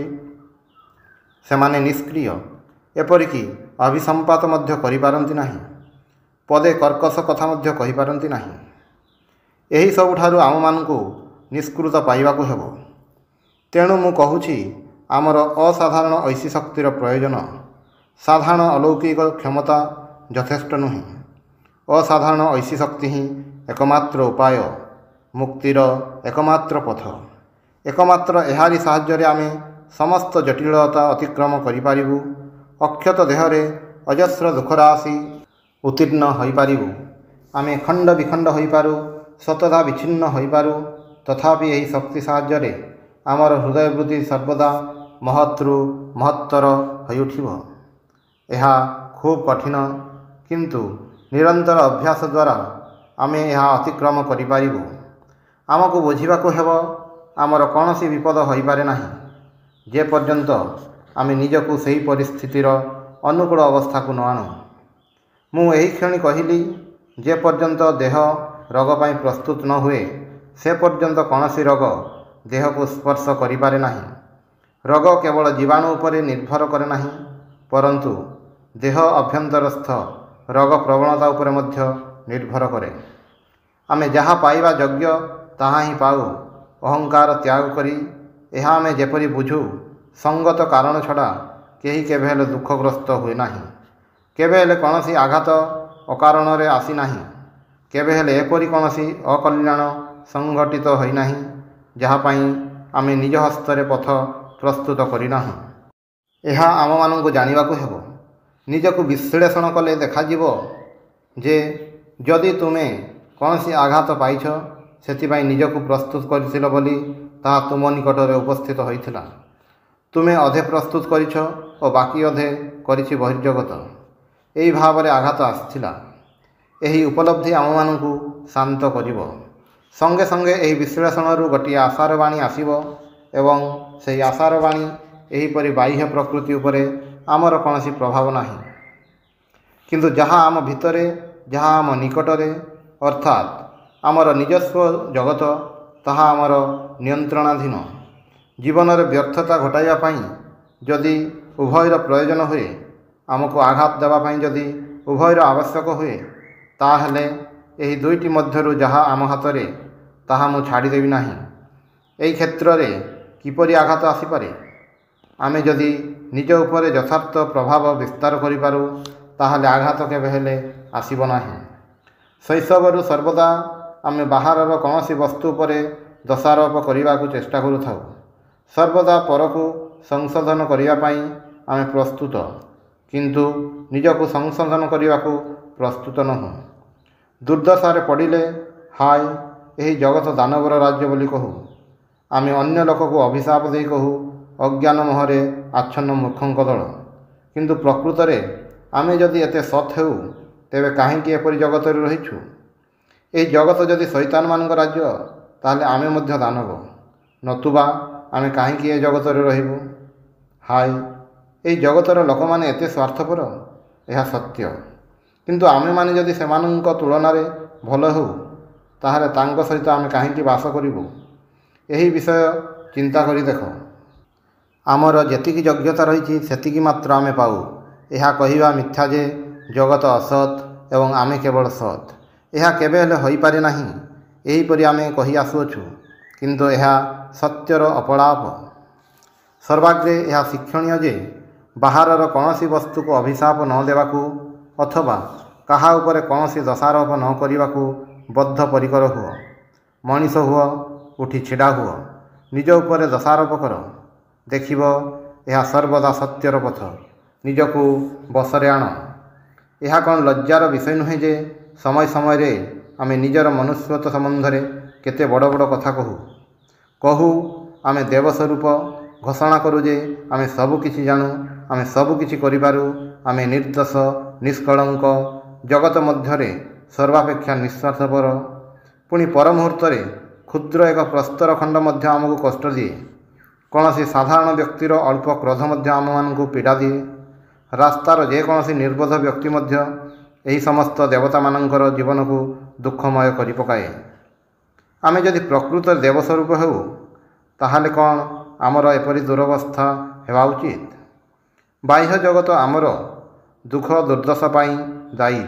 ସେମାନେ ନିଷ୍କ୍ରିୟ ଏପରିକି ଅଭିସମ୍ପାତ ମଧ୍ୟ କରିପାରନ୍ତି ନାହିଁ ପଦେ କର୍କଶ କଥା ମଧ୍ୟ କହିପାରନ୍ତି ନାହିଁ ଏହିସବୁଠାରୁ ଆମମାନଙ୍କୁ ନିଷ୍କୃତ ପାଇବାକୁ ହେବ ତେଣୁ ମୁଁ କହୁଛି ଆମର ଅସାଧାରଣ ଐଶୀ ଶକ୍ତିର ପ୍ରୟୋଜନ ସାଧାରଣ ଅଲୌକିକ କ୍ଷମତା ଯଥେଷ୍ଟ ନୁହେଁ ଅସାଧାରଣ ଐଶୀ ଶକ୍ତି ହିଁ ଏକମାତ୍ର ଉପାୟ ମୁକ୍ତିର ଏକମାତ୍ର ପଥ ଏକମାତ୍ର ଏହାରି ସାହାଯ୍ୟରେ ଆମେ ସମସ୍ତ ଜଟିଳତା ଅତିକ୍ରମ କରିପାରିବୁ ଅକ୍ଷତ ଦେହରେ ଅଜସ୍ର ଆସି ଉତ୍ତୀର୍ଣ୍ଣ ହୋଇପାରିବୁ ଆମେ ଖଣ୍ଡ ବିଖଣ୍ଡ ହୋଇପାରୁ ସତଥା ବିଚ୍ଛିନ୍ନ ହୋଇପାରୁ ତଥାପି ଏହି ଶକ୍ତି ସାହାଯ୍ୟରେ ଆମର ହୃଦୟ ବୃଦ୍ଧି ସର୍ବଦା ମହତ୍ରୁ ମହତ୍ତର ହୋଇଉଠିବ ଏହା ଖୁବ୍ କଠିନ କିନ୍ତୁ ନିରନ୍ତର ଅଭ୍ୟାସ ଦ୍ୱାରା ଆମେ ଏହା ଅତିକ୍ରମ କରିପାରିବୁ ଆମକୁ ବୁଝିବାକୁ ହେବ ଆମର କୌଣସି ବିପଦ ହୋଇପାରେ ନାହିଁ ଯେପର୍ଯ୍ୟନ୍ତ ଆମେ ନିଜକୁ ସେହି ପରିସ୍ଥିତିର ଅନୁକୂଳ ଅବସ୍ଥାକୁ ନ ଆଣୁ ମୁଁ ଏହି କ୍ଷଣି କହିଲି ଯେପର୍ଯ୍ୟନ୍ତ ଦେହ ରୋଗ ପାଇଁ ପ୍ରସ୍ତୁତ ନ ହୁଏ ସେ ପର୍ଯ୍ୟନ୍ତ କୌଣସି ରୋଗ ଦେହକୁ ସ୍ପର୍ଶ କରିପାରେ ନାହିଁ ରୋଗ କେବଳ ଜୀବାଣୁ ଉପରେ ନିର୍ଭର କରେ ନାହିଁ ପରନ୍ତୁ ଦେହ ଆଭ୍ୟନ୍ତରସ୍ଥ ରୋଗ ପ୍ରବଣତା ଉପରେ ମଧ୍ୟ ନିର୍ଭର କରେ ଆମେ ଯାହା ପାଇବା ଯୋଗ୍ୟ ତାହା ହିଁ ପାଉ ଅହଙ୍କାର ତ୍ୟାଗ କରି ଏହା ଆମେ ଯେପରି ବୁଝୁ ସଙ୍ଗତ କାରଣ ଛଡ଼ା କେହି କେବେ ହେଲେ ଦୁଃଖଗ୍ରସ୍ତ ହୁଏ ନାହିଁ କେବେ ହେଲେ କୌଣସି ଆଘାତ ଅକାରଣରେ ଆସିନାହିଁ କେବେ ହେଲେ ଏପରି କୌଣସି ଅକଲ୍ୟାଣ ସଂଘଟିତ ହୋଇନାହିଁ ଯାହା ପାଇଁ ଆମେ ନିଜ ହସ୍ତରେ ପଥ ପ୍ରସ୍ତୁତ କରିନାହୁଁ ଏହା ଆମମାନଙ୍କୁ ଜାଣିବାକୁ ହେବ ନିଜକୁ ବିଶ୍ଳେଷଣ କଲେ ଦେଖାଯିବ ଯେ ଯଦି ତୁମେ କୌଣସି ଆଘାତ ପାଇଛ ସେଥିପାଇଁ ନିଜକୁ ପ୍ରସ୍ତୁତ କରିଥିଲ ବୋଲି ତାହା ତୁମ ନିକଟରେ ଉପସ୍ଥିତ ହୋଇଥିଲା ତୁମେ ଅଧେ ପ୍ରସ୍ତୁତ କରିଛ ଓ ବାକି ଅଧେ କରିଛି ବହିର୍ଜଗତ ଏହି ଭାବରେ ଆଘାତ ଆସିଥିଲା ଏହି ଉପଲବ୍ଧି ଆମମାନଙ୍କୁ ଶାନ୍ତ କରିବ ସଙ୍ଗେ ସଙ୍ଗେ ଏହି ବିଶ୍ଳେଷଣରୁ ଗୋଟିଏ ଆଶାର ବାଣୀ ଆସିବ ଏବଂ ସେହି ଆଶାର ବାଣୀ ଏହିପରି ବାହ୍ୟ ପ୍ରକୃତି ଉପରେ ଆମର କୌଣସି ପ୍ରଭାବ ନାହିଁ କିନ୍ତୁ ଯାହା ଆମ ଭିତରେ ଯାହା ଆମ ନିକଟରେ ଅର୍ଥାତ୍ ଆମର ନିଜସ୍ୱ ଜଗତ ତାହା ଆମର ନିୟନ୍ତ୍ରଣାଧୀନ ଜୀବନରେ ବ୍ୟର୍ଥତା ଘଟାଇବା ପାଇଁ ଯଦି ଉଭୟର ପ୍ରୟୋଜନ ହୁଏ ଆମକୁ ଆଘାତ ଦେବା ପାଇଁ ଯଦି ଉଭୟର ଆବଶ୍ୟକ ହୁଏ ତାହେଲେ ଏହି ଦୁଇଟି ମଧ୍ୟରୁ ଯାହା ଆମ ହାତରେ ତାହା ମୁଁ ଛାଡ଼ିଦେବି ନାହିଁ ଏହି କ୍ଷେତ୍ରରେ କିପରି ଆଘାତ ଆସିପାରେ ଆମେ ଯଦି ନିଜ ଉପରେ ଯଥାର୍ଥ ପ୍ରଭାବ ବିସ୍ତାର କରିପାରୁ ତାହେଲେ ଆଘାତ କେବେ ହେଲେ ଆସିବ ନାହିଁ ଶୈଶବରୁ ସର୍ବଦା ଆମେ ବାହାରର କୌଣସି ବସ୍ତୁ ଉପରେ ଦୋଷାରୋପ କରିବାକୁ ଚେଷ୍ଟା କରୁଥାଉ ସର୍ବଦା ପରକୁ ସଂଶୋଧନ କରିବା ପାଇଁ ଆମେ ପ୍ରସ୍ତୁତ କିନ୍ତୁ ନିଜକୁ ସଂଶୋଧନ କରିବାକୁ ପ୍ରସ୍ତୁତ ନୁହଁ ଦୁର୍ଦ୍ଦଶାରେ ପଡ଼ିଲେ ହାୟ ଏହି ଜଗତ ଦାନବର ରାଜ୍ୟ ବୋଲି କହୁ ଆମେ ଅନ୍ୟ ଲୋକକୁ ଅଭିଶାପ ଦେଇ କହୁ ଅଜ୍ଞାନ ମୋହରେ ଆଚ୍ଛନ୍ନ ମୂର୍ଖଙ୍କ ଦଳ କିନ୍ତୁ ପ୍ରକୃତରେ ଆମେ ଯଦି ଏତେ ସତ୍ ହେଉ ତେବେ କାହିଁକି ଏପରି ଜଗତରେ ରହିଛୁ ଏହି ଜଗତ ଯଦି ଶୈତାନମାନଙ୍କ ରାଜ୍ୟ ତାହେଲେ ଆମେ ମଧ୍ୟ ଦାନବ ନତୁବା ଆମେ କାହିଁକି ଏ ଜଗତରେ ରହିବୁ ହାୟ ଏଇ ଜଗତର ଲୋକମାନେ ଏତେ ସ୍ୱାର୍ଥପର ଏହା ସତ୍ୟ କିନ୍ତୁ ଆମେମାନେ ଯଦି ସେମାନଙ୍କ ତୁଳନାରେ ଭଲ ହେଉ ତାହେଲେ ତାଙ୍କ ସହିତ ଆମେ କାହିଁକି ବାସ କରିବୁ ଏହି ବିଷୟ ଚିନ୍ତା କରି ଦେଖ ଆମର ଯେତିକି ଯୋଗ୍ୟତା ରହିଛି ସେତିକି ମାତ୍ର ଆମେ ପାଉ ଏହା କହିବା ମିଥ୍ୟା ଯେ ଜଗତ ଅସତ୍ ଏବଂ ଆମେ କେବଳ ସତ୍ ଏହା କେବେ ହେଲେ ହୋଇପାରେ ନାହିଁ ଏହିପରି ଆମେ କହି ଆସୁଅଛୁ କିନ୍ତୁ ଏହା ସତ୍ୟର ଅପଳାପ ସର୍ବାଗ୍ରେ ଏହା ଶିକ୍ଷଣୀୟ ଯେ ବାହାରର କୌଣସି ବସ୍ତୁକୁ ଅଭିଶାପ ନ ଦେବାକୁ ଅଥବା କାହା ଉପରେ କୌଣସି ଦୋଷାରୋପ ନ କରିବାକୁ ବଦ୍ଧ ପରିକର ହୁଅ ମଣିଷ ହୁଅ ଉଠି ଛିଡ଼ା ହୁଅ ନିଜ ଉପରେ ଦୋଷାରୋପ କର ଦେଖିବ ଏହା ସର୍ବଦା ସତ୍ୟର ପଥ ନିଜକୁ ବସରେ ଆଣ ଏହା କ'ଣ ଲଜ୍ଜାର ବିଷୟ ନୁହେଁ ଯେ ସମୟ ସମୟରେ ଆମେ ନିଜର ମନୁଷ୍ୟତ୍ୱ ସମ୍ବନ୍ଧରେ କେତେ ବଡ଼ ବଡ଼ କଥା କହୁ କହୁ ଆମେ ଦେବସ୍ୱରୂପ ଘୋଷଣା କରୁ ଯେ ଆମେ ସବୁକିଛି ଜାଣୁ ଆମେ ସବୁକିଛି କରିପାରୁ ଆମେ ନିର୍ଦ୍ଦୋଷ ନିଷ୍କଳଙ୍କ ଜଗତ ମଧ୍ୟରେ ସର୍ବାପେକ୍ଷା ନିଃସ୍ୱାର୍ଥପର ପୁଣି ପରମୁହୂର୍ତ୍ତରେ କ୍ଷୁଦ୍ର ଏକ ପ୍ରସ୍ତର ଖଣ୍ଡ ମଧ୍ୟ ଆମକୁ କଷ୍ଟ ଦିଏ କୌଣସି ସାଧାରଣ ବ୍ୟକ୍ତିର ଅଳ୍ପ କ୍ରୋଧ ମଧ୍ୟ ଆମମାନଙ୍କୁ ପୀଡ଼ା ଦିଏ ରାସ୍ତାର ଯେକୌଣସି ନିର୍ବୋଧ ବ୍ୟକ୍ତି ମଧ୍ୟ ଏହି ସମସ୍ତ ଦେବତାମାନଙ୍କର ଜୀବନକୁ ଦୁଃଖମୟ କରିପକାଏ ଆମେ ଯଦି ପ୍ରକୃତ ଦେବସ୍ୱରୂପ ହେଉ ତାହେଲେ କ'ଣ ଆମର ଏପରି ଦୁରବସ୍ଥା ହେବା ଉଚିତ ବାହ୍ୟ ଜଗତ ଆମର ଦୁଃଖ ଦୁର୍ଦ୍ଦଶା ପାଇଁ ଦାୟୀ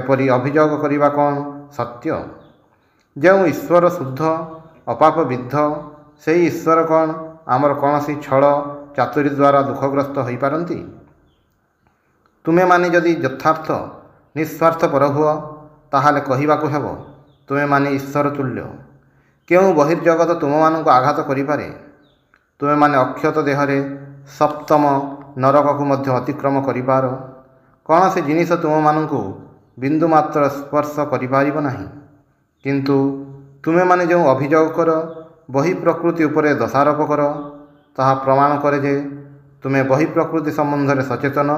ଏପରି ଅଭିଯୋଗ କରିବା କ'ଣ ସତ୍ୟ ଯେଉଁ ଈଶ୍ୱର ଶୁଦ୍ଧ ଅପାପବିଦ୍ଧ ସେହି ଈଶ୍ୱର କ'ଣ ଆମର କୌଣସି ଛଳ ଚାତୁରୀ ଦ୍ୱାରା ଦୁଃଖଗ୍ରସ୍ତ ହୋଇପାରନ୍ତି ତୁମେମାନେ ଯଦି ଯଥାର୍ଥ ନିଃସ୍ୱାର୍ଥପର ହୁଅ ତାହେଲେ କହିବାକୁ ହେବ ତୁମେମାନେ ଈଶ୍ୱର ତୁଲ୍ୟ କେଉଁ ବହିର୍ଜଗତ ତୁମମାନଙ୍କୁ ଆଘାତ କରିପାରେ ତୁମେମାନେ ଅକ୍ଷତ ଦେହରେ ସପ୍ତମ ନରକକୁ ମଧ୍ୟ ଅତିକ୍ରମ କରିପାର କୌଣସି ଜିନିଷ ତୁମମାନଙ୍କୁ ବିନ୍ଦୁ ମାତ୍ର ସ୍ପର୍ଶ କରିପାରିବ ନାହିଁ କିନ୍ତୁ ତୁମେମାନେ ଯେଉଁ ଅଭିଯୋଗ କର ବହି ପ୍ରକୃତି ଉପରେ ଦୋଷାରୋପ କର ତାହା ପ୍ରମାଣ କରେ ଯେ ତୁମେ ବହି ପ୍ରକୃତି ସମ୍ବନ୍ଧରେ ସଚେତନ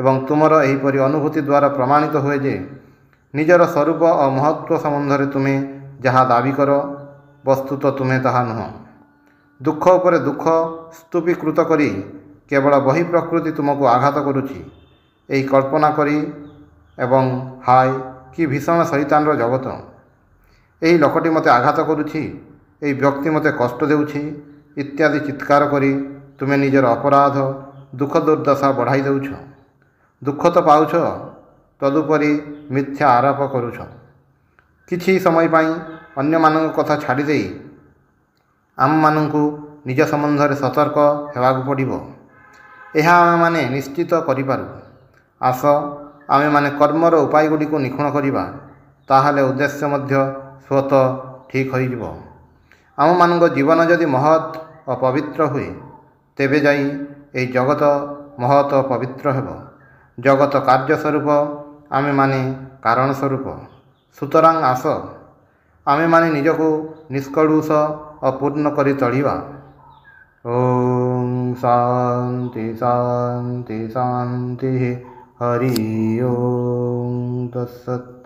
ଏବଂ ତୁମର ଏହିପରି ଅନୁଭୂତି ଦ୍ୱାରା ପ୍ରମାଣିତ ହୁଏ ଯେ ନିଜର ସ୍ୱରୂପ ଓ ମହତ୍ଵ ସମ୍ବନ୍ଧରେ ତୁମେ ଯାହା ଦାବି କର ବସ୍ତୁତ ତୁମେ ତାହା ନୁହଁ ଦୁଃଖ ଉପରେ ଦୁଃଖ ସ୍ତୁପୀକୃତ କରି କେବଳ ବହି ପ୍ରକୃତି ତୁମକୁ ଆଘାତ କରୁଛି ଏହି କଳ୍ପନା କରି ଏବଂ ହାଏ କି ଭୀଷଣ ଶୈତାନର ଜଗତ ଏହି ଲୋକଟି ମୋତେ ଆଘାତ କରୁଛି ଏହି ବ୍ୟକ୍ତି ମୋତେ କଷ୍ଟ ଦେଉଛି ଇତ୍ୟାଦି ଚିତ୍କାର କରି ତୁମେ ନିଜର ଅପରାଧ ଦୁଃଖ ଦୁର୍ଦ୍ଦଶା ବଢ଼ାଇ ଦେଉଛ ଦୁଃଖ ତ ପାଉଛ ତଦୁପରି ମିଥ୍ୟା ଆରୋପ କରୁଛ କିଛି ସମୟ ପାଇଁ ଅନ୍ୟମାନଙ୍କ କଥା ଛାଡ଼ିଦେଇ ଆମମାନଙ୍କୁ ନିଜ ସମ୍ବନ୍ଧରେ ସତର୍କ ହେବାକୁ ପଡ଼ିବ ଏହା ଆମେମାନେ ନିଶ୍ଚିତ କରିପାରୁ ଆସ ଆମେମାନେ କର୍ମର ଉପାୟଗୁଡ଼ିକୁ ନିଖୁଣ କରିବା ତାହେଲେ ଉଦ୍ଦେଶ୍ୟ ମଧ୍ୟ ସ୍ୱତଃ ଠିକ୍ ହୋଇଯିବ ଆମମାନଙ୍କ ଜୀବନ ଯଦି ମହତ୍ ଓ ପବିତ୍ର ହୁଏ ତେବେ ଯାଇ ଏହି ଜଗତ ମହତ୍ ଓ ପବିତ୍ର ହେବ ଜଗତ କାର୍ଯ୍ୟସ୍ୱରୂପ ଆମେମାନେ କାରଣ ସ୍ୱରୂପ ସୁତରାଂ ଆସ ଆମେମାନେ ନିଜକୁ ନିଷ୍କଳୁଷ ଅପୂର୍ଣ୍ଣ କରି ଚଳିବା ଓ ॐ शांति शांति हरि ओम तत्सत्